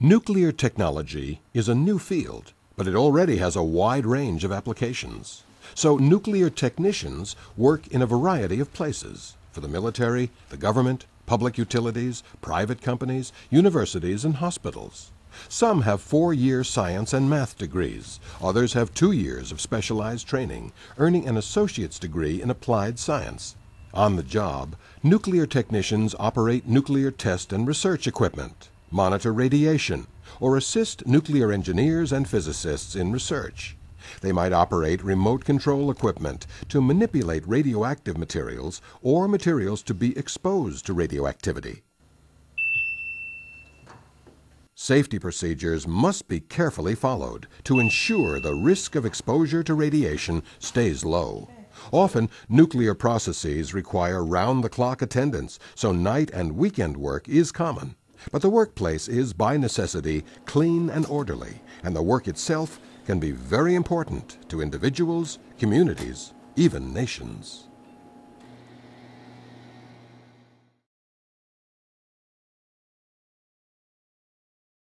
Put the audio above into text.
Nuclear technology is a new field, but it already has a wide range of applications. So nuclear technicians work in a variety of places for the military, the government, public utilities, private companies, universities, and hospitals. Some have four-year science and math degrees. Others have two years of specialized training, earning an associate's degree in applied science. On the job, nuclear technicians operate nuclear test and research equipment monitor radiation, or assist nuclear engineers and physicists in research. They might operate remote control equipment to manipulate radioactive materials or materials to be exposed to radioactivity. Safety procedures must be carefully followed to ensure the risk of exposure to radiation stays low. Often, nuclear processes require round-the-clock attendance, so night and weekend work is common. But the workplace is by necessity clean and orderly, and the work itself can be very important to individuals, communities, even nations.